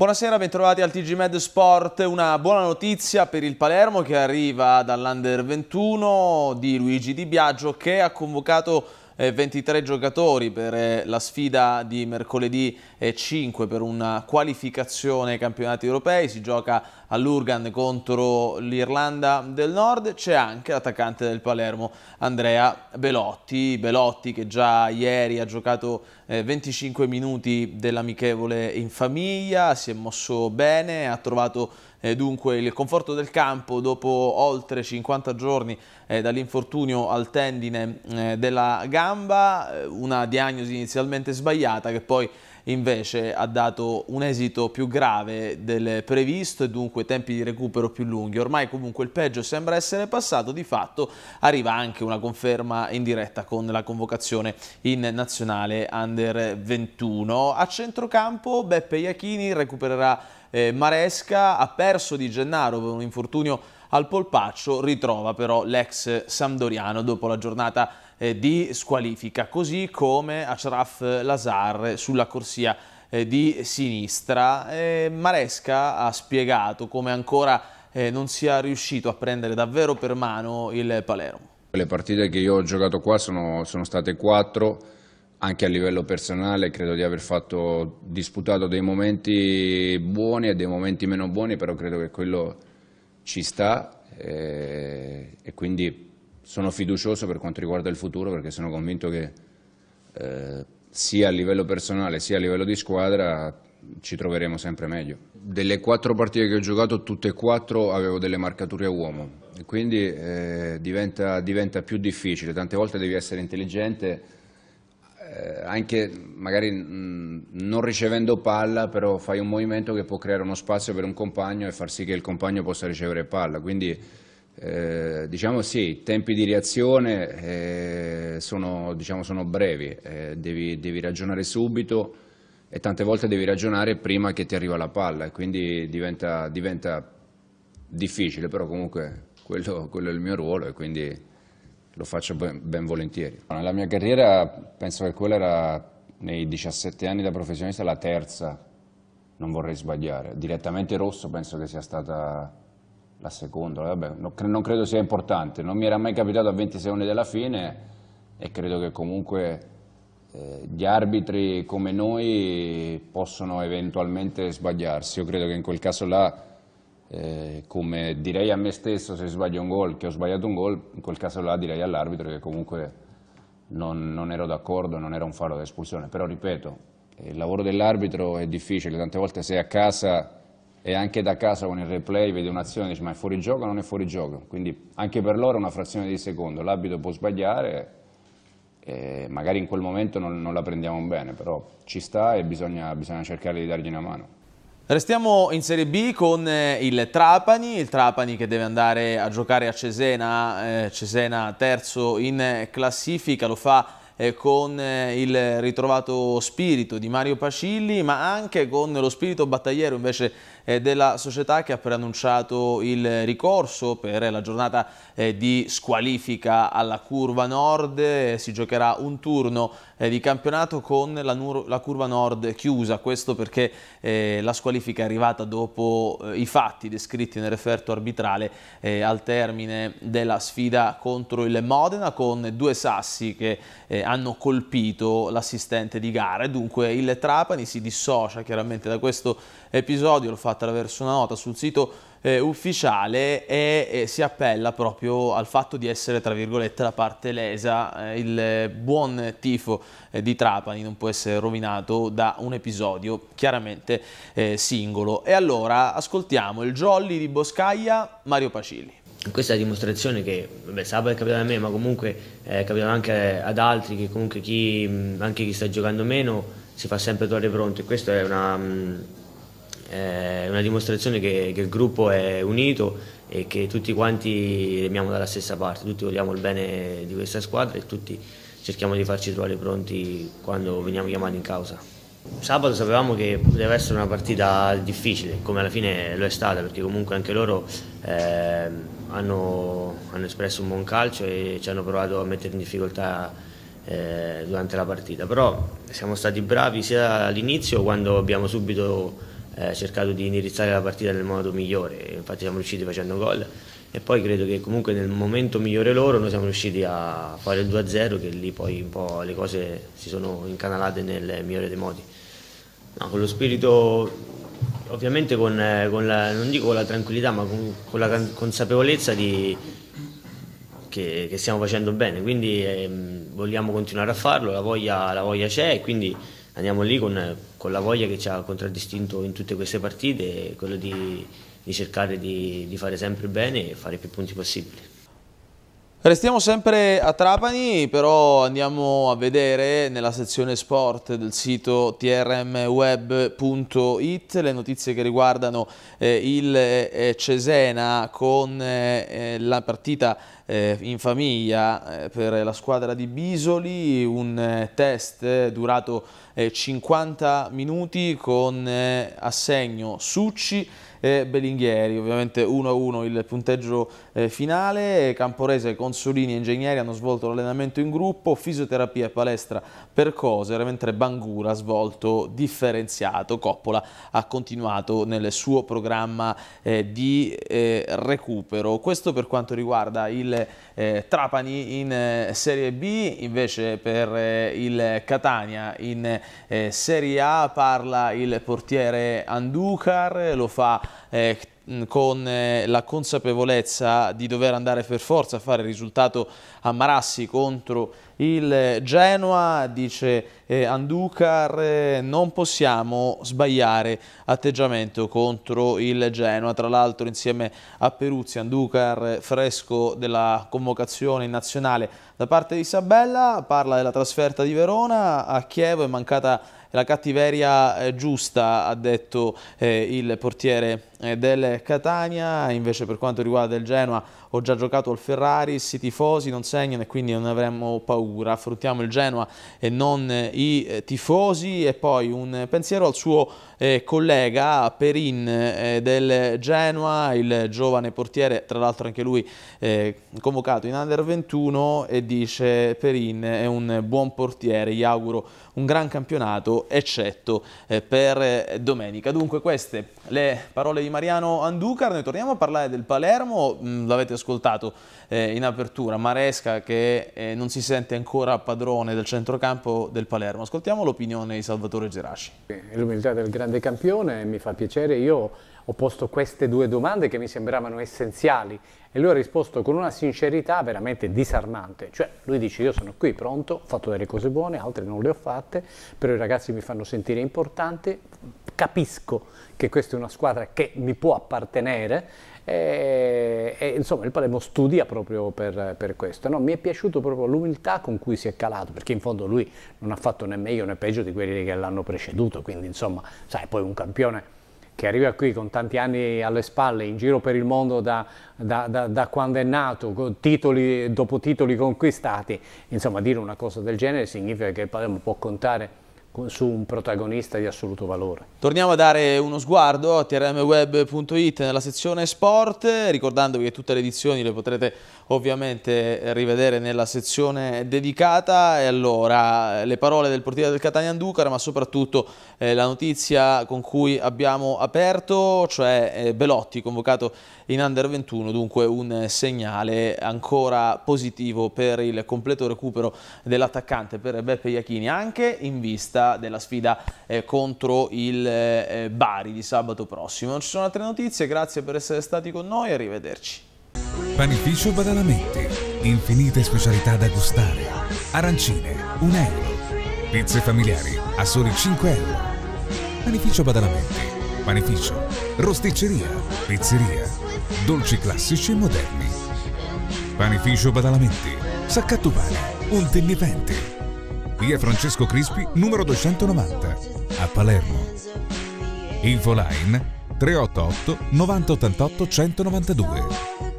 Buonasera, bentrovati al TG Med Sport. Una buona notizia per il Palermo che arriva dall'Under 21 di Luigi Di Biagio che ha convocato 23 eh, giocatori per eh, la sfida di mercoledì 5 eh, per una qualificazione ai campionati europei. Si gioca all'Urgan contro l'Irlanda del Nord, c'è anche l'attaccante del Palermo Andrea Belotti, Belotti che già ieri ha giocato eh, 25 minuti dell'amichevole in famiglia, si è mosso bene, ha trovato eh, dunque il conforto del campo dopo oltre 50 giorni eh, dall'infortunio al tendine eh, della gamba, eh, una diagnosi inizialmente sbagliata che poi invece ha dato un esito più grave del previsto e dunque tempi di recupero più lunghi. Ormai comunque il peggio sembra essere passato, di fatto arriva anche una conferma in diretta con la convocazione in nazionale under 21. A centrocampo Beppe Iachini recupererà eh, Maresca, ha perso di Gennaro per un infortunio al polpaccio ritrova però l'ex Samdoriano dopo la giornata eh, di squalifica, così come Achraf Lazar sulla corsia eh, di sinistra. Maresca ha spiegato come ancora eh, non sia riuscito a prendere davvero per mano il Palermo. Le partite che io ho giocato qua sono, sono state quattro anche a livello personale credo di aver fatto, disputato dei momenti buoni e dei momenti meno buoni, però credo che quello ci sta eh, e quindi sono fiducioso per quanto riguarda il futuro perché sono convinto che eh, sia a livello personale sia a livello di squadra ci troveremo sempre meglio. Delle quattro partite che ho giocato, tutte e quattro avevo delle marcature a uomo, quindi eh, diventa, diventa più difficile, tante volte devi essere intelligente eh, anche magari mh, mm, non ricevendo palla, però fai un movimento che può creare uno spazio per un compagno e far sì che il compagno possa ricevere palla. Quindi eh, diciamo sì, i tempi di reazione eh, sono, diciamo, sono, brevi, eh, devi, devi, ragionare subito e tante volte devi ragionare prima che ti arriva la palla e quindi diventa, diventa difficile, però comunque quello, quello è il mio ruolo e quindi lo faccio ben, ben volentieri. Nella mia carriera penso che quella era nei 17 anni da professionista la terza, non vorrei sbagliare. Direttamente rosso penso che sia stata la seconda, Vabbè, non credo sia importante, non mi era mai capitato a 20 secondi dalla fine e credo che comunque eh, gli arbitri come noi possono eventualmente sbagliarsi. Io credo che in quel caso là eh, come direi a me stesso se sbaglio un gol, che ho sbagliato un gol, in quel caso là direi all'arbitro che comunque non, non ero d'accordo, non era un faro da espulsione, però ripeto, eh, il lavoro dell'arbitro è difficile, tante volte sei a casa e anche da casa con il replay vedi un'azione e dici ma è fuori gioco o non è fuori gioco, quindi anche per loro è una frazione di secondo, l'arbitro può sbagliare e eh, magari in quel momento non, non, la prendiamo bene, però ci sta e bisogna, bisogna cercare di dargli una mano. Restiamo in Serie B con eh, il Trapani, il Trapani che deve andare a giocare a Cesena, eh, Cesena terzo in classifica, lo fa eh, con eh, il ritrovato spirito di Mario Pacilli, ma anche con lo spirito battagliero invece eh, della società che ha preannunciato il ricorso per la giornata eh, di squalifica alla curva nord. Eh, si giocherà un turno di campionato con la, curva nord chiusa. Questo perché la squalifica è arrivata dopo i fatti descritti nel referto arbitrale al termine della sfida contro il Modena con due sassi che hanno colpito l'assistente di gara. Dunque il Trapani si dissocia chiaramente da questo episodio, l'ho fatta attraverso una nota sul sito eh, ufficiale e eh, si appella proprio al fatto di essere tra virgolette la parte lesa, eh, il buon tifo eh, di Trapani non può essere rovinato da un episodio chiaramente eh, singolo. E allora ascoltiamo il jolly di Boscaglia, Mario Pacilli. Questa è la dimostrazione che, vabbè, sabato è capitato a me, ma comunque è capitato anche ad altri, che comunque chi, anche chi sta giocando meno si fa sempre trovare pronto e questa è una, mm, eh, è una dimostrazione che, che, il gruppo è unito e che tutti quanti remiamo dalla stessa parte, tutti vogliamo il bene di questa squadra e tutti cerchiamo di farci trovare pronti quando veniamo chiamati in causa. Sabato sapevamo che poteva essere una partita difficile, come alla fine lo è stata, perché comunque anche loro eh, hanno, hanno, espresso un buon calcio e ci hanno provato a mettere in difficoltà eh, durante la partita. Però siamo stati bravi sia all'inizio quando abbiamo subito eh, cercato di indirizzare la partita nel modo migliore, infatti siamo riusciti facendo gol e poi credo che comunque nel momento migliore loro noi siamo riusciti a fare il 2-0 che lì poi un po' le cose si sono incanalate nel migliore dei modi. No, con lo spirito ovviamente con, eh, con, la, non dico con la tranquillità, ma con, con la consapevolezza di, che, che, stiamo facendo bene, quindi ehm, vogliamo continuare a farlo, la voglia, la voglia c'è e quindi andiamo lì con, con, la voglia che ci ha contraddistinto in tutte queste partite, quello di, di cercare di, di fare sempre bene e fare più punti possibili. Restiamo sempre a Trapani, però andiamo a vedere nella sezione sport del sito trmweb.it le notizie che riguardano eh, il eh, eh Cesena con eh, eh la partita eh, in famiglia per la squadra di Bisoli, un test durato 50 minuti con assegno Succi e Belinghieri, ovviamente 1-1 il punteggio eh, finale, Camporese, Consolini e Ingegneri hanno svolto l'allenamento in gruppo, fisioterapia e palestra per Coser, mentre Bangura ha svolto differenziato, Coppola ha continuato nel suo programma eh, di eh, recupero. Questo per quanto riguarda il Trapani in Serie B, invece per il Catania in Serie A parla il portiere Anducar, lo fa eh, con eh, la consapevolezza di dover andare per forza a fare il risultato a Marassi contro il eh, Genoa, dice eh, Anducar, eh, non possiamo sbagliare atteggiamento contro il Genoa, tra l'altro insieme a Peruzzi, Anducar eh, fresco della convocazione in nazionale da parte di Isabella, parla della trasferta di Verona a Chievo, è mancata la cattiveria eh, giusta, ha detto eh, il portiere eh, del Catania, invece per quanto riguarda il Genoa ho già giocato al Ferraris, i tifosi non segnano e quindi non avremmo paura, affrontiamo il Genoa e non eh, i eh, tifosi e poi un pensiero al suo eh, collega Perin eh, del Genoa, il giovane portiere, tra l'altro anche lui eh, convocato in Under 21 e dice Perin è un buon portiere, gli auguro un gran campionato eccetto per domenica. Dunque queste le parole di Mariano Anducar, noi torniamo a parlare del Palermo, mm, l'avete ascoltato eh, in apertura, Maresca che eh, non si sente ancora padrone del centrocampo del Palermo. Ascoltiamo l'opinione di Salvatore Gerasci. L'umiltà del grande campione mi fa piacere, io ho posto queste due domande che mi sembravano essenziali e lui ha risposto con una sincerità veramente disarmante, cioè lui dice io sono qui pronto, ho fatto delle cose buone, altre non le ho fatte, però i ragazzi mi fanno sentire importante, capisco che questa è una squadra che mi può appartenere e, eh, e insomma il Palermo studia proprio per, per questo. No, mi è piaciuto proprio l'umiltà con cui si è calato, perché in fondo lui non ha fatto né meglio né peggio di quelli che l'hanno preceduto, quindi insomma, sai, poi un campione che arriva qui con tanti anni alle spalle, in giro per il mondo da, da, da, da quando è nato, titoli dopo titoli conquistati, insomma dire una cosa del genere significa che il Palermo può contare su un protagonista di assoluto valore. Torniamo a dare uno sguardo a trmweb.it nella sezione sport, ricordandovi che tutte le edizioni le potrete ovviamente rivedere nella sezione dedicata e allora le parole del portiere del Catania Anducar, ma soprattutto eh, la notizia con cui abbiamo aperto, cioè eh, Belotti convocato in Under 21, dunque un segnale ancora positivo per il completo recupero dell'attaccante per Beppe Iachini, anche in vista vista della sfida eh, contro il eh, eh Bari di sabato prossimo. Non ci sono altre notizie, grazie per essere stati con noi, arrivederci. Panificio Badalamenti, infinite specialità da gustare. Arancine, 1 euro. Pizze familiari a soli 5 euro. Panificio Badalamenti, panificio, rosticceria, pizzeria, dolci classici e moderni. Panificio Badalamenti, saccatto pane, un tennipente via Francesco Crispi, numero 290, a Palermo. Info Line 388 9088 192.